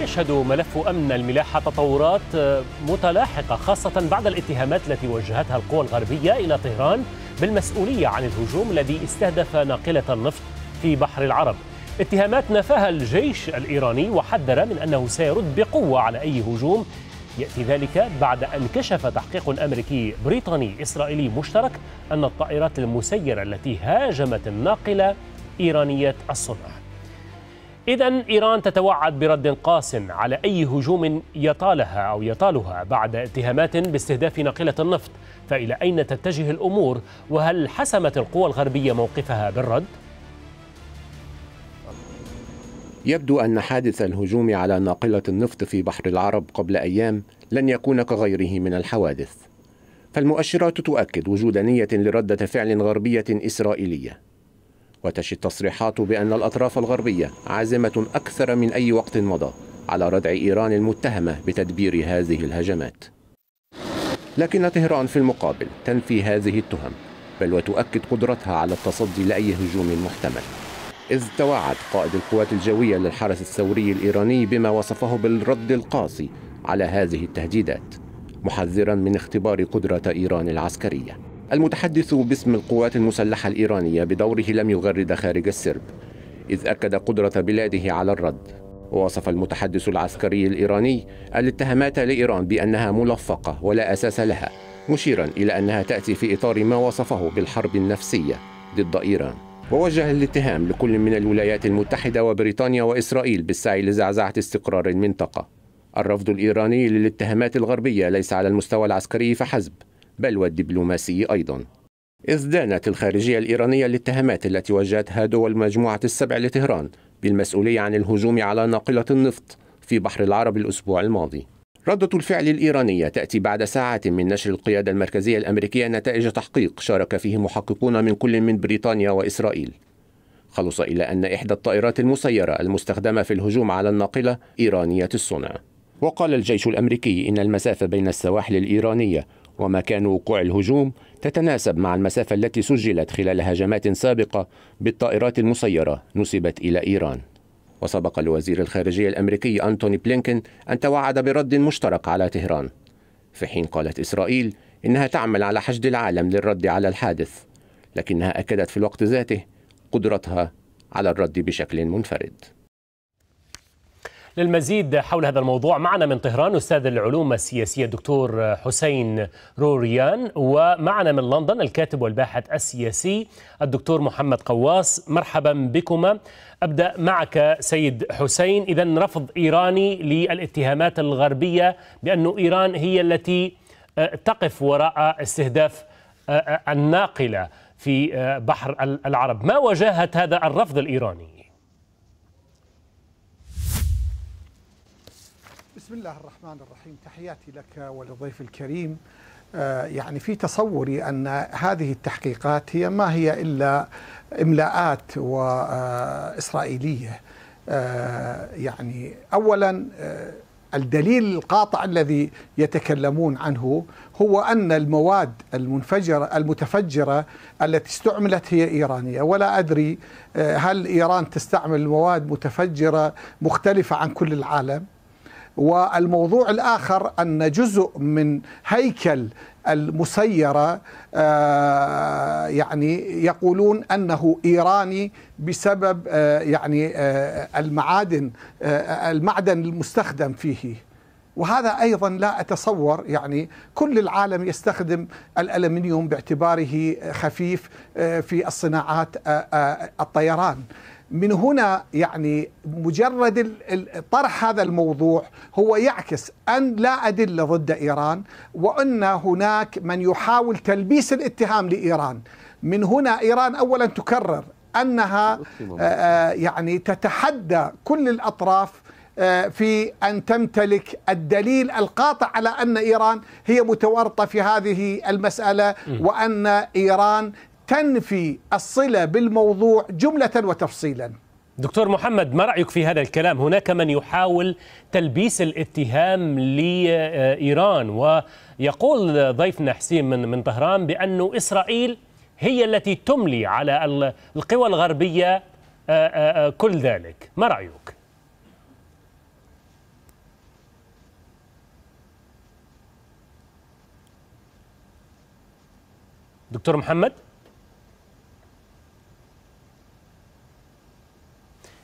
يشهد ملف أمن الملاحة تطورات آه، متلاحقة خاصة بعد الاتهامات التي وجهتها القوى الغربية إلى طهران بالمسؤولية عن الهجوم الذي استهدف ناقلة النفط في بحر العرب اتهامات نفاها الجيش الإيراني وحذر من أنه سيرد بقوة على أي هجوم يأتي ذلك بعد أن كشف تحقيق أمريكي بريطاني إسرائيلي مشترك أن الطائرات المسيرة التي هاجمت الناقلة إيرانية الصنع إذا إيران تتوعد برد قاس على أي هجوم يطالها أو يطالها بعد اتهامات باستهداف ناقلة النفط، فإلى أين تتجه الأمور؟ وهل حسمت القوى الغربية موقفها بالرد؟ يبدو أن حادث الهجوم على ناقلة النفط في بحر العرب قبل أيام لن يكون كغيره من الحوادث. فالمؤشرات تؤكد وجود نية لردة فعل غربية إسرائيلية وتشي التصريحات بأن الأطراف الغربية عازمة أكثر من أي وقت مضى على ردع إيران المتهمة بتدبير هذه الهجمات لكن طهران في المقابل تنفي هذه التهم بل وتؤكد قدرتها على التصدي لأي هجوم محتمل إذ توعد قائد القوات الجوية للحرس الثوري الإيراني بما وصفه بالرد القاسي على هذه التهديدات محذرا من اختبار قدرة إيران العسكرية المتحدث باسم القوات المسلحة الإيرانية بدوره لم يغرد خارج السرب إذ أكد قدرة بلاده على الرد ووصف المتحدث العسكري الإيراني الاتهامات لإيران بأنها ملفقة ولا أساس لها مشيرا إلى أنها تأتي في إطار ما وصفه بالحرب النفسية ضد إيران ووجه الاتهام لكل من الولايات المتحدة وبريطانيا وإسرائيل بالسعي لزعزعة استقرار المنطقة الرفض الإيراني للاتهامات الغربية ليس على المستوى العسكري فحسب بل والدبلوماسي أيضا إذ دانت الخارجية الإيرانية الاتهامات التي وجهتها دول مجموعة السبع لطهران بالمسؤولية عن الهجوم على ناقلة النفط في بحر العرب الأسبوع الماضي ردة الفعل الإيرانية تأتي بعد ساعات من نشر القيادة المركزية الأمريكية نتائج تحقيق شارك فيه محققون من كل من بريطانيا وإسرائيل خلص إلى أن إحدى الطائرات المسيرة المستخدمة في الهجوم على الناقلة إيرانية الصنع وقال الجيش الأمريكي إن المسافة بين السواحل الإيرانية ومكان وقوع الهجوم تتناسب مع المسافة التي سجلت خلال هجمات سابقة بالطائرات المسيرة نسبت إلى إيران وسبق لوزير الخارجية الأمريكي أنتوني بلينكن أن توعد برد مشترك على تهران في حين قالت إسرائيل إنها تعمل على حشد العالم للرد على الحادث لكنها أكدت في الوقت ذاته قدرتها على الرد بشكل منفرد للمزيد حول هذا الموضوع معنا من طهران أستاذ العلوم السياسية الدكتور حسين روريان ومعنا من لندن الكاتب والباحث السياسي الدكتور محمد قواص مرحبا بكما أبدأ معك سيد حسين إذا رفض إيراني للاتهامات الغربية بأن إيران هي التي آه، تقف وراء استهداف آه، آه، الناقلة في بحر العرب ما واجهة هذا الرفض الإيراني بسم الله الرحمن الرحيم تحياتي لك ولضيف الكريم آه، يعني في تصوري أن هذه التحقيقات هي ما هي إلا إملاءات وإسرائيلية آه، آه، يعني أولا الدليل القاطع الذي يتكلمون عنه هو أن المواد المنفجرة المتفجرة التي استعملت هي إيرانية ولا أدري هل إيران تستعمل مواد متفجرة مختلفة عن كل العالم والموضوع الآخر أن جزء من هيكل المسيرة آه، يعني يقولون أنه إيراني بسبب آه، يعني آه، المعادن المعدن المستخدم فيه وهذا أيضا لا أتصور يعني كل العالم يستخدم الألمنيوم باعتباره خفيف في الصناعات الطيران من هنا يعني مجرد طرح هذا الموضوع هو يعكس ان لا ادله ضد ايران وان هناك من يحاول تلبيس الاتهام لايران. من هنا ايران اولا تكرر انها آه، آه، يعني تتحدى كل الاطراف آه، في ان تمتلك الدليل القاطع على ان ايران هي متورطه في هذه المساله وان ايران تنفي الصلة بالموضوع جملة وتفصيلا دكتور محمد ما رأيك في هذا الكلام هناك من يحاول تلبيس الاتهام لإيران ويقول ضيفنا حسين من, من طهران بأن إسرائيل هي التي تملي على القوى الغربية آه، آه، آه، كل ذلك ما رأيك؟ دكتور محمد؟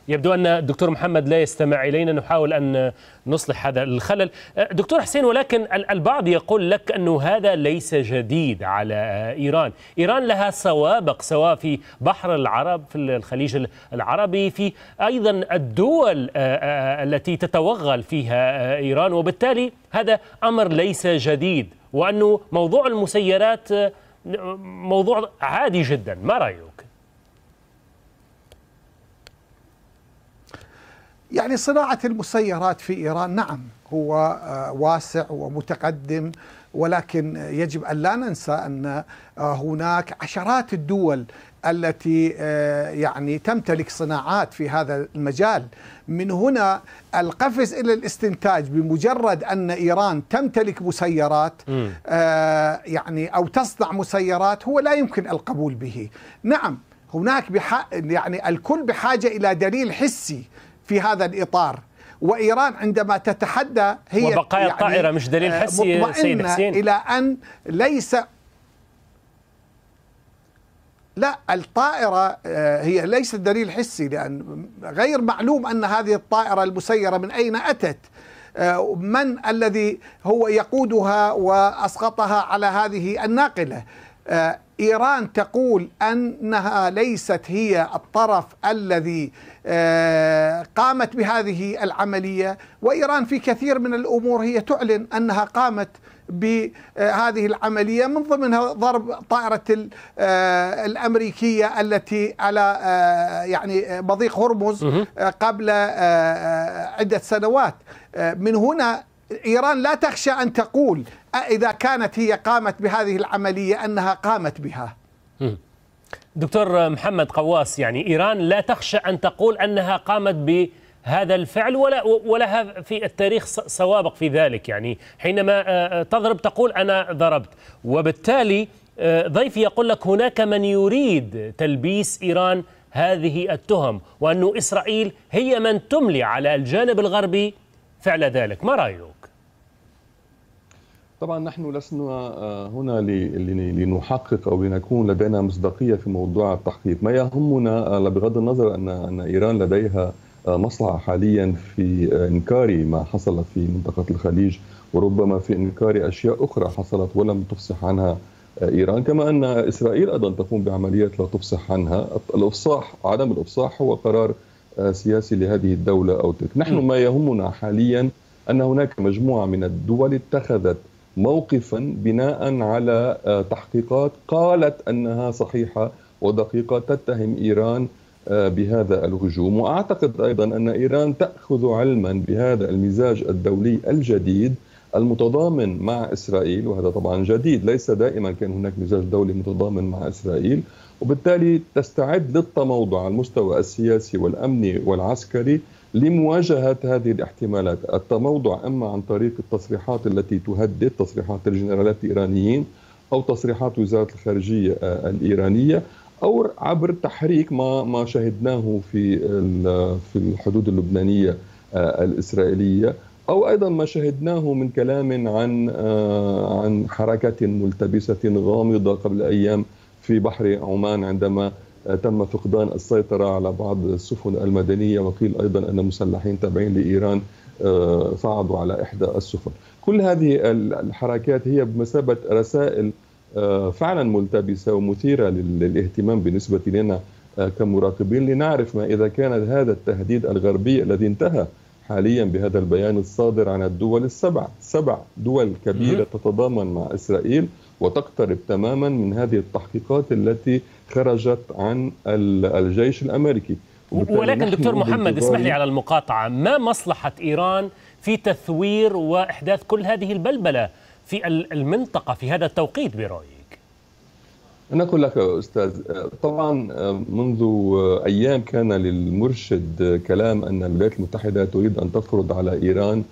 يبدو أن الدكتور محمد لا يستمع إلينا نحاول أن نصلح هذا الخلل أه، دكتور حسين ولكن البعض يقول لك أنه هذا ليس جديد على أه، إيران إيران لها سوابق سواء في بحر العرب في الخليج العربي في أيضا الدول أه، التي تتوغل فيها إيران وبالتالي هذا أمر ليس جديد وأنه موضوع المسيرات موضوع عادي جدا ما رأيك يعني صناعة المسيرات في إيران نعم هو آه، واسع ومتقدم ولكن يجب أن لا ننسى أن آه، هناك عشرات الدول التي آه، يعني تمتلك صناعات في هذا المجال من هنا القفز إلى الاستنتاج بمجرد أن إيران تمتلك مسيرات يعني أو تصنع مسيرات هو لا يمكن القبول به نعم هناك يعني الكل بحاجة إلى دليل حسي في هذا الإطار وإيران عندما تتحدى هي وبقايا يعني الطائرة مش دليل آه، حسي مطمئنة حسين إلى أن ليس لا الطائرة آه، هي ليست دليل حسي لأن غير معلوم أن هذه الطائرة المسيرة من أين أتت آه، من الذي هو يقودها وأسقطها على هذه الناقلة ايران تقول انها ليست هي الطرف الذي آه، قامت بهذه العمليه وايران في كثير من الامور هي تعلن انها قامت بهذه آه، العمليه من ضمنها ضرب طائره آه، الامريكيه التي على يعني مضيق هرمز قبل عده سنوات من هنا ايران لا تخشى ان تقول إذا كانت هي قامت بهذه العملية أنها قامت بها دكتور محمد قواس يعني إيران لا تخشى أن تقول أنها قامت ب هذا الفعل ولا ولها في التاريخ سوابق في ذلك يعني حينما آه، آه، تضرب تقول انا ضربت وبالتالي آه، ضيفي يقول لك هناك من يريد تلبيس ايران هذه التهم وأن إسرائيل هي من تملي على الجانب الغربي فعل ذلك ما رأيه؟ طبعا نحن لسنا آه، هنا لنحقق او لنكون لدينا مصداقيه في موضوع التحقيق، ما يهمنا آه، بغض النظر ان ان ايران لديها آه، مصلحه حاليا في انكار ما حصل في منطقه الخليج وربما في انكار اشياء اخرى حصلت ولم تفصح عنها ايران، كما ان اسرائيل ايضا تقوم بعمليات لا تفصح عنها، الافصاح عدم الافصاح هو قرار سياسي لهذه الدوله او تلك، نحن ما يهمنا حاليا ان هناك مجموعه من الدول اتخذت موقفا بناء على آه، تحقيقات قالت انها صحيحه ودقيقه تتهم ايران آه، بهذا الهجوم واعتقد ايضا ان ايران تاخذ علما بهذا المزاج الدولي الجديد المتضامن مع اسرائيل وهذا طبعا جديد ليس دائما كان هناك مزاج دولي متضامن مع اسرائيل وبالتالي تستعد للتموضع على المستوى السياسي والامني والعسكري لمواجهه هذه الاحتمالات، التموضع اما عن طريق التصريحات التي تهدد تصريحات الجنرالات الايرانيين او تصريحات وزاره الخارجيه آه، الايرانيه او عبر تحريك ما ما شهدناه في في الحدود اللبنانيه آه، الاسرائيليه او ايضا ما شهدناه من كلام عن آه، عن حركه ملتبسه غامضه قبل ايام في بحر عمان عندما تم فقدان السيطرة على بعض السفن المدنية وقيل أيضا أن مسلحين تابعين لإيران آه، صعدوا على إحدى السفن كل هذه الحركات هي بمثابة رسائل آه، فعلا ملتبسة ومثيرة للاهتمام بالنسبة لنا آه، كمراقبين لنعرف ما إذا كان هذا التهديد الغربي الذي انتهى حاليا بهذا البيان الصادر عن الدول السبع سبع دول كبيرة تتضامن مع إسرائيل وتقترب تماما من هذه التحقيقات التي خرجت عن الجيش الامريكي ولكن دكتور محمد اسمح لي على المقاطعه ما مصلحه ايران في تثوير واحداث كل هذه البلبله في المنطقه في هذا التوقيت برايي أنا أقول لك أستاذ طبعا منذ أيام كان للمرشد كلام أن الولايات المتحدة تريد أن تفرض على إيران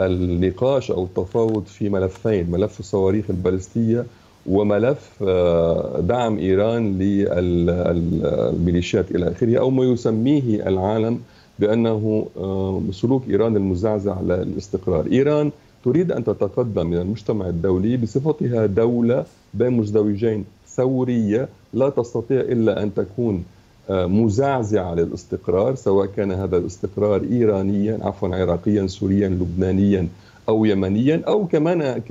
النقاش أو التفاوض في ملفين ملف الصواريخ البالستية وملف آه، دعم ايران للميليشيات الى اخره او ما يسميه العالم بانه آه، سلوك ايران المزعزع للاستقرار، ايران تريد ان تتقدم من المجتمع الدولي بصفتها دوله بين مزدوجين ثوريه لا تستطيع الا ان تكون آه، مزعزعه للاستقرار سواء كان هذا الاستقرار ايرانيا عفوا عراقيا سوريا لبنانيا أو يمنيا أو كمان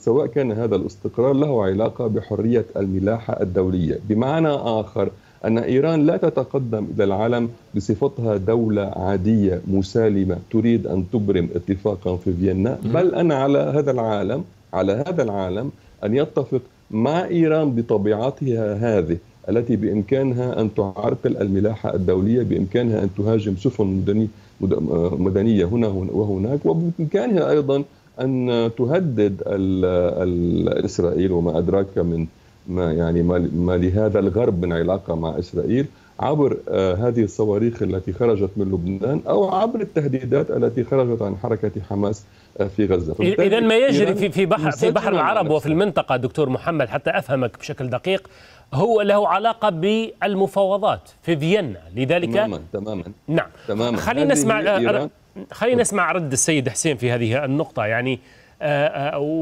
سواء كان هذا الاستقرار له علاقة بحرية الملاحة الدولية بمعنى آخر أن إيران لا تتقدم إلى العالم بصفتها دولة عادية مسالمة تريد أن تبرم اتفاقا في فيينا بل أن على هذا العالم على هذا العالم أن يتفق مع إيران بطبيعتها هذه التي بإمكانها أن تعرقل الملاحة الدولية بإمكانها أن تهاجم سفن مدنية آه، مدنية هنا وهناك وبإمكانها أيضا أن تهدد إسرائيل وما أدراك من ما يعني ما لهذا الغرب من علاقة مع إسرائيل عبر آه، هذه الصواريخ التي خرجت من لبنان او عبر التهديدات التي خرجت عن حركه حماس آه، في غزه اذا ما يجري في في بحر في بحر العرب وفي المنطقه دكتور محمد حتى افهمك بشكل دقيق هو له علاقه بالمفاوضات في فيينا لذلك تماما تماما نعم تماما خلينا نسمع آه، خلينا نعم. نسمع رد السيد حسين في هذه النقطه يعني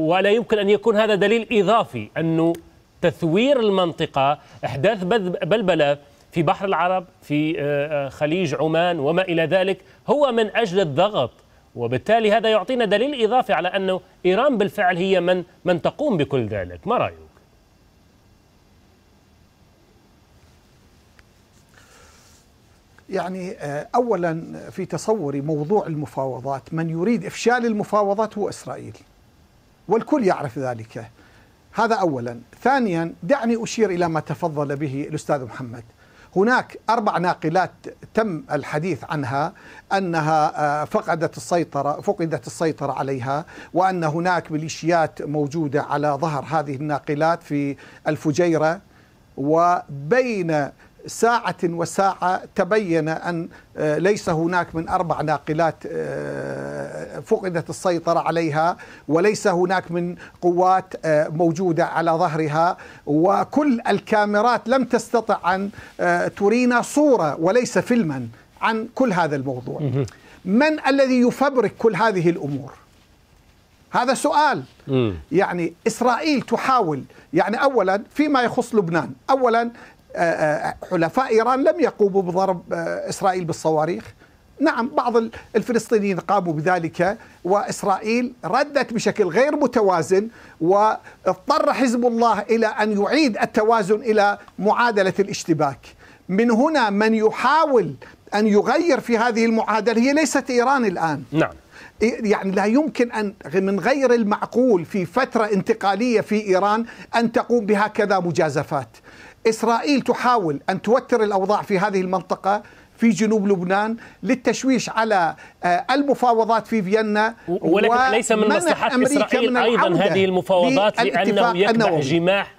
ولا يمكن ان يكون هذا دليل اضافي انه تثوير المنطقه احداث بلبله في بحر العرب في آه، آه، خليج عمان وما إلى ذلك هو من أجل الضغط وبالتالي هذا يعطينا دليل إضافي على أنه إيران بالفعل هي من من تقوم بكل ذلك ما رأيك؟ يعني آه، اولا في تصوري موضوع المفاوضات من يريد افشال المفاوضات هو اسرائيل والكل يعرف ذلك هذا اولا ثانيا دعني اشير الى ما تفضل به الاستاذ محمد هناك أربع ناقلات تم الحديث عنها أنها آه، فقدت السيطرة فقدت السيطرة عليها وأن هناك ميليشيات موجودة على ظهر هذه الناقلات في الفجيرة وبين ساعة وساعة تبين أن آه، ليس هناك من أربع ناقلات آه، فقدت السيطرة عليها وليس هناك من قوات آه، موجودة على ظهرها وكل الكاميرات لم تستطع أن ترينا صورة وليس فيلما عن كل هذا الموضوع من الذي يفبرك كل هذه الأمور؟ هذا سؤال يعني إسرائيل تحاول يعني أولا فيما يخص لبنان أولا آه، آه، حلفاء إيران لم يقوموا بضرب آه، إسرائيل بالصواريخ نعم بعض الفلسطينيين قاموا بذلك وإسرائيل ردت بشكل غير متوازن واضطر حزب الله إلى أن يعيد التوازن إلى معادلة الاشتباك من هنا من يحاول أن يغير في هذه المعادلة هي ليست إيران الآن نعم يعني لا يمكن ان من غير المعقول في فتره انتقاليه في ايران ان تقوم بهكذا مجازفات إسرائيل تحاول أن توتر الأوضاع في هذه المنطقة في جنوب لبنان للتشويش على آه، المفاوضات في فيينا ولكن ليس من مصلحة إسرائيل من أيضا هذه المفاوضات لأنه يكبح جماح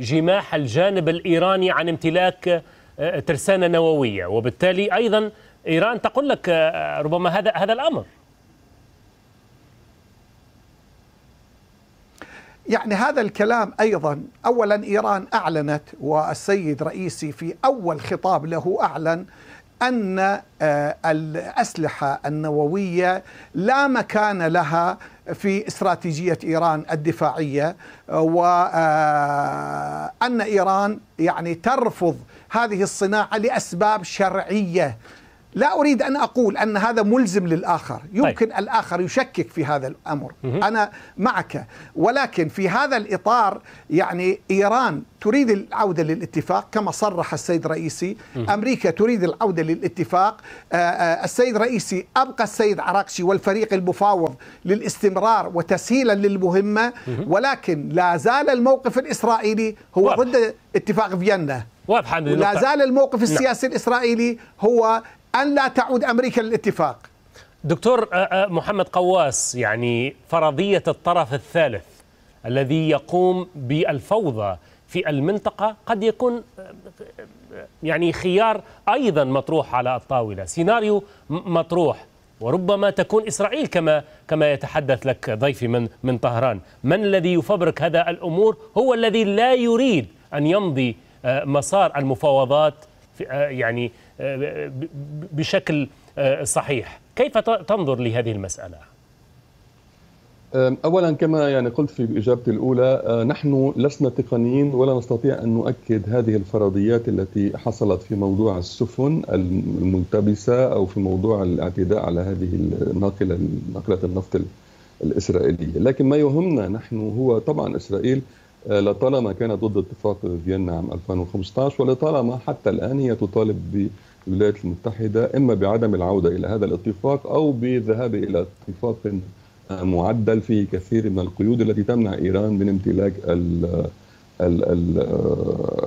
جماح الجانب الإيراني عن امتلاك آه، ترسانة نووية وبالتالي أيضا إيران تقول لك آه، ربما هذا هذا الأمر يعني هذا الكلام ايضا اولا ايران اعلنت والسيد رئيسي في اول خطاب له اعلن ان آه، الاسلحه النوويه لا مكان لها في استراتيجيه ايران الدفاعيه وان آه، ايران يعني ترفض هذه الصناعه لاسباب شرعيه لا اريد ان اقول ان هذا ملزم للاخر، طيب. يمكن طيب. الاخر يشكك في هذا الامر، مه. انا معك، ولكن في هذا الاطار يعني ايران تريد العوده للاتفاق كما صرح السيد رئيسي، مه. امريكا تريد العوده للاتفاق، آه، آه، السيد رئيسي ابقى السيد عراقشي والفريق المفاوض للاستمرار وتسهيلا للمهمه، مه. ولكن لا زال الموقف الاسرائيلي هو ضد اتفاق فيينا واضحه لا زال الموقف نعم. السياسي نعم. الاسرائيلي هو أن لا تعود أمريكا للاتفاق دكتور محمد قواس يعني فرضية الطرف الثالث الذي يقوم بالفوضى في المنطقة قد يكون يعني خيار أيضا مطروح على الطاولة سيناريو مطروح وربما تكون إسرائيل كما كما يتحدث لك ضيفي من من طهران من الذي يفبرك هذا الأمور هو الذي لا يريد أن يمضي مسار المفاوضات يعني بشكل آه، صحيح كيف تنظر لهذه المسألة؟ آه، اولا كما يعني قلت في اجابتي الاولى آه، نحن لسنا تقنيين ولا نستطيع ان نؤكد هذه الفرضيات التي حصلت في موضوع السفن الملتبسه او في موضوع الاعتداء على هذه الناقله ناقله النفط الاسرائيليه، لكن ما يهمنا نحن هو طبعا اسرائيل لطالما كانت ضد اتفاق فيينا عام 2015 ولطالما حتى الان هي تطالب ب الولايات المتحدة إما بعدم العودة إلى هذا الاتفاق أو بالذهاب إلى اتفاق معدل فيه كثير من القيود التي تمنع إيران من امتلاك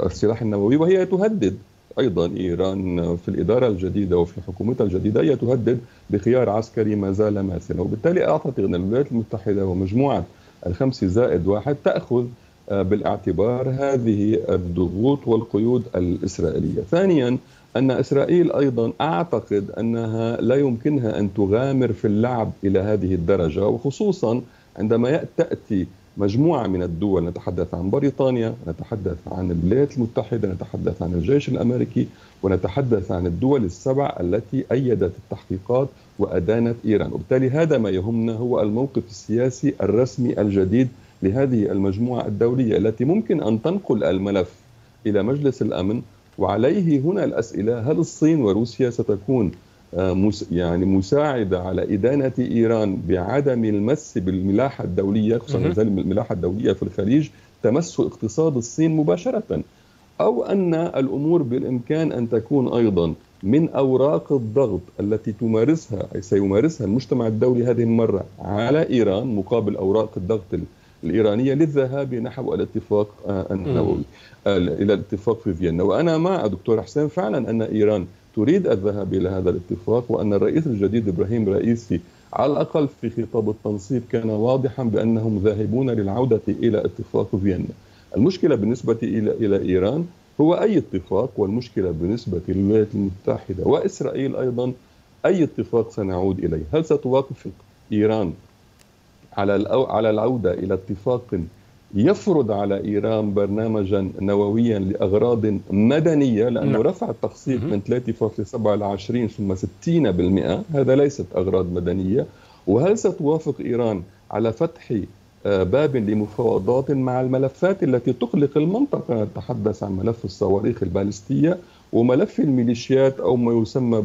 السلاح النووي وهي تهدد ايضا ايران في الاداره الجديده وفي حكومتها الجديده هي تهدد بخيار عسكري ما زال ماثلا وبالتالي اعتقد ان الولايات المتحده ومجموعه الخمس زائد واحد تاخذ بالاعتبار هذه الضغوط والقيود الاسرائيليه. ثانيا أن إسرائيل أيضا أعتقد أنها لا يمكنها أن تغامر في اللعب إلى هذه الدرجة وخصوصا عندما تأتي مجموعة من الدول نتحدث عن بريطانيا نتحدث عن الولايات المتحدة نتحدث عن الجيش الأمريكي ونتحدث عن الدول السبع التي أيدت التحقيقات وأدانت إيران وبالتالي هذا ما يهمنا هو الموقف السياسي الرسمي الجديد لهذه المجموعة الدولية التي ممكن أن تنقل الملف إلى مجلس الأمن وعليه هنا الأسئلة هل الصين وروسيا ستكون آه، يعني مساعدة على إدانة إيران بعدم المس بالملاحة الدولية خصوصا الملاحة الدولية في الخليج تمس اقتصاد الصين مباشرة أو أن الأمور بالإمكان أن تكون أيضا من أوراق الضغط التي تمارسها أي سيمارسها المجتمع الدولي هذه المرة على إيران مقابل أوراق الضغط الإيرانية للذهاب نحو الاتفاق آه، النووي إلى الاتفاق في فيينا وأنا مع دكتور حسين فعلا أن إيران تريد الذهاب إلى هذا الاتفاق وأن الرئيس الجديد إبراهيم رئيسي على الأقل في خطاب التنصيب كان واضحا بأنهم ذاهبون للعودة إلى اتفاق فيينا المشكلة بالنسبة إلى إلى إيران هو أي اتفاق والمشكلة بالنسبة للولايات المتحدة وإسرائيل أيضا أي اتفاق سنعود إليه هل ستوافق إيران على على العوده الى اتفاق يفرض على ايران برنامجا نوويا لاغراض مدنيه لانه نعم. رفع التخصيص من 3.7 ل 20 ثم 60% هذا ليست اغراض مدنيه وهل ستوافق ايران على فتح آه، باب لمفاوضات مع الملفات التي تقلق المنطقه نتحدث عن ملف الصواريخ البالستيه وملف الميليشيات او ما يسمى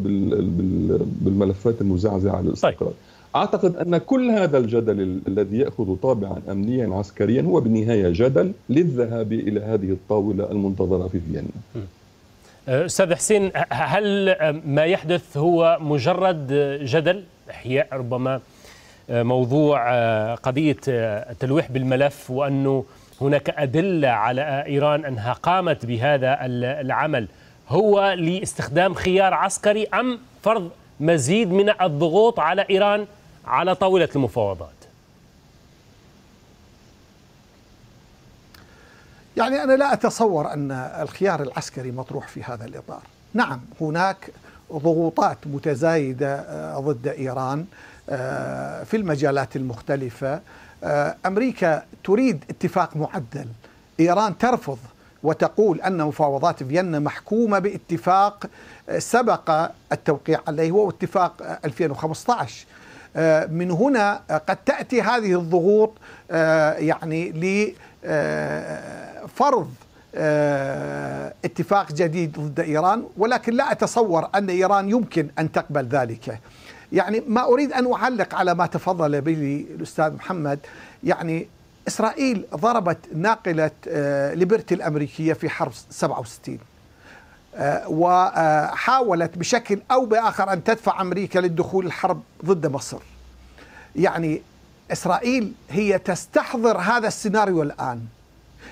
بالملفات المزعزعه طيب. للاستقرار طيب. اعتقد ان كل هذا الجدل الذي ياخذ طابعا امنيا عسكريا هو بالنهايه جدل للذهاب الى هذه الطاوله المنتظره في فيينا. أه، استاذ حسين هل ما يحدث هو مجرد جدل احياء ربما أه، موضوع أه، قضيه التلويح بالملف وانه هناك ادله على ايران انها قامت بهذا العمل هو لاستخدام خيار عسكري ام فرض مزيد من الضغوط على ايران على طاولة المفاوضات يعني أنا لا أتصور أن الخيار العسكري مطروح في هذا الإطار نعم هناك ضغوطات متزايدة آه، ضد إيران آه، في المجالات المختلفة آه، أمريكا تريد اتفاق معدل إيران ترفض وتقول أن مفاوضات فيينا محكومة باتفاق سبق التوقيع عليه وهو اتفاق 2015 آه، من هنا آه، قد تأتي هذه الضغوط آه، يعني لفرض اتفاق جديد ضد إيران ولكن لا أتصور أن إيران يمكن أن تقبل ذلك يعني ما أريد أن أعلق على ما تفضل به الأستاذ محمد يعني إسرائيل ضربت ناقلة ليبرتي الأمريكية في حرب 67 آه، وحاولت بشكل أو بآخر أن تدفع أمريكا للدخول الحرب ضد مصر يعني إسرائيل هي تستحضر هذا السيناريو الآن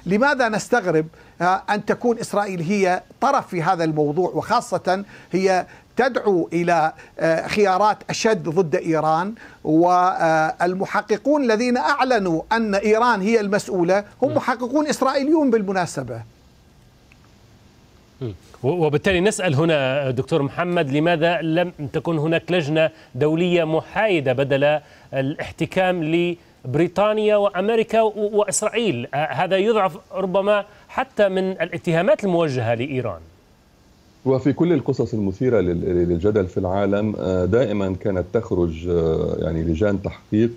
لماذا نستغرب آه، أن تكون إسرائيل هي طرف في هذا الموضوع وخاصة هي تدعو الى آه، خيارات اشد ضد ايران والمحققون الذين اعلنوا ان ايران هي المسؤوله هم محققون اسرائيليون بالمناسبه وبالتالي نسأل هنا دكتور محمد لماذا لم تكن هناك لجنة دولية محايدة بدل الاحتكام لبريطانيا وأمريكا وإسرائيل هذا يضعف ربما حتى من الاتهامات الموجهة لإيران وفي كل القصص المثيرة للجدل في العالم دائما كانت تخرج يعني لجان تحقيق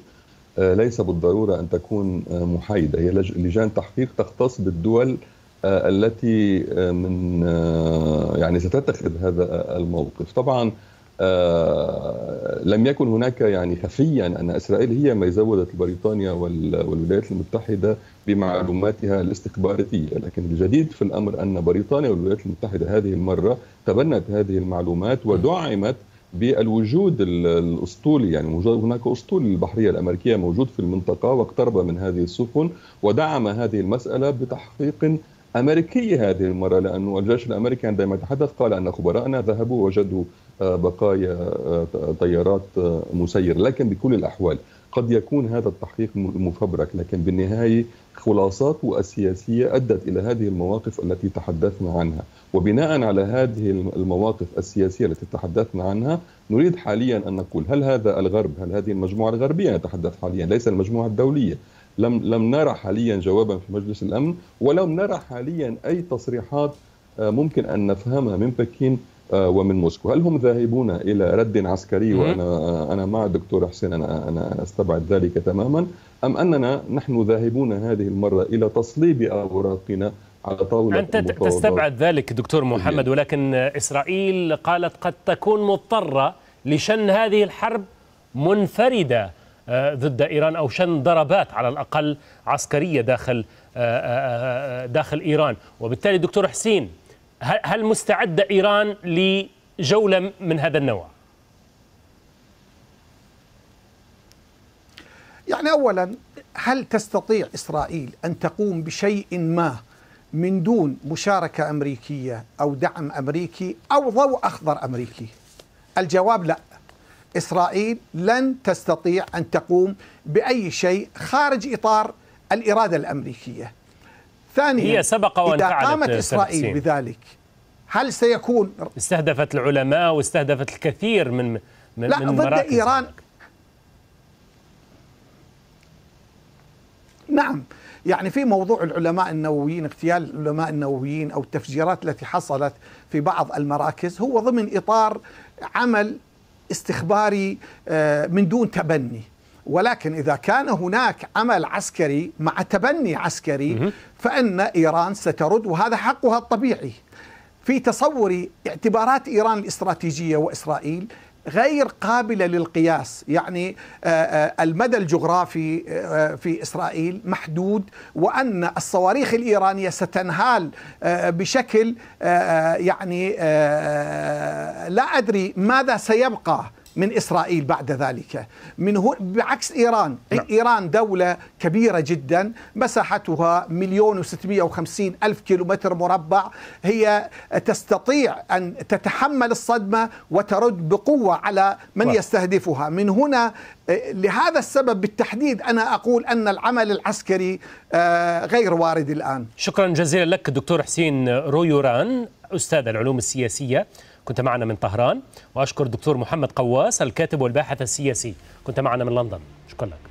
ليس بالضرورة أن تكون محايدة هي لجان تحقيق تختص بالدول آه، التي آه، من آه، يعني ستتخذ هذا الموقف طبعا لم يكن هناك يعني خفيا ان اسرائيل هي ما زودت بريطانيا والولايات المتحده بمعلوماتها الاستخباراتيه، لكن الجديد في الامر ان بريطانيا والولايات المتحده هذه المره تبنت هذه المعلومات ودعمت بالوجود الاسطولي يعني هناك اسطول البحريه الامريكيه موجود في المنطقه واقترب من هذه السفن ودعم هذه المساله بتحقيق أمريكية هذه المرة لأن الجيش الأمريكي عندما تحدث قال أن خبراءنا ذهبوا وجدوا آه، بقايا آه، طيارات آه، مسيرة لكن بكل الأحوال قد يكون هذا التحقيق مفبرك لكن بالنهاية خلاصاته السياسية أدت إلى هذه المواقف التي تحدثنا عنها وبناء على هذه المواقف السياسية التي تحدثنا عنها نريد حاليا أن نقول هل هذا الغرب هل هذه المجموعة الغربية نتحدث حاليا ليس المجموعة الدولية لم لم نرى حاليا جوابا في مجلس الامن ولم نرى حاليا اي تصريحات آه، ممكن ان نفهمها من بكين آه، ومن موسكو هل هم ذاهبون الى رد عسكري وانا آه، انا مع الدكتور حسين انا انا استبعد ذلك تماما ام اننا نحن ذاهبون هذه المره الى تصليب اوراقنا على طاولة أنت تستبعد ذلك دكتور محمد ولكن إسرائيل قالت قد تكون مضطرة لشن هذه الحرب منفردة آه، ضد إيران أو شن ضربات على الأقل عسكرية داخل آه، آه، داخل إيران وبالتالي دكتور حسين هل مستعدة إيران لجولة من هذا النوع؟ يعني أولا هل تستطيع إسرائيل أن تقوم بشيء ما من دون مشاركة أمريكية أو دعم أمريكي أو ضوء أخضر أمريكي الجواب لا إسرائيل لن تستطيع أن تقوم بأي شيء خارج إطار الإرادة الأمريكية ثانيا هي سبق وأن إذا قامت إسرائيل سنة. بذلك هل سيكون استهدفت العلماء واستهدفت الكثير من من لا من ضد إيران نعم يعني في موضوع العلماء النوويين اغتيال العلماء النوويين او التفجيرات التي حصلت في بعض المراكز هو ضمن اطار عمل استخباري آه، من دون تبني ولكن إذا كان هناك عمل عسكري مع تبني عسكري فإن إيران سترد وهذا حقها الطبيعي في تصوري اعتبارات إيران الاستراتيجية وإسرائيل غير قابلة للقياس يعني آه، آه، المدى الجغرافي آه، في إسرائيل محدود وأن الصواريخ الإيرانية ستنهال بشكل يعني لا أدري ماذا سيبقى من إسرائيل بعد ذلك من هو بعكس إيران لا. نعم. إيران دولة كبيرة جدا مساحتها مليون وستمائة وخمسين ألف كيلومتر مربع هي تستطيع أن تتحمل الصدمة وترد بقوة على من لا. يستهدفها من هنا آه، لهذا السبب بالتحديد أنا أقول أن العمل العسكري آه، غير وارد الآن شكرا جزيلا لك دكتور حسين رويوران أستاذ العلوم السياسية كنت معنا من طهران وأشكر الدكتور محمد قواس الكاتب والباحث السياسي كنت معنا من لندن شكرا لك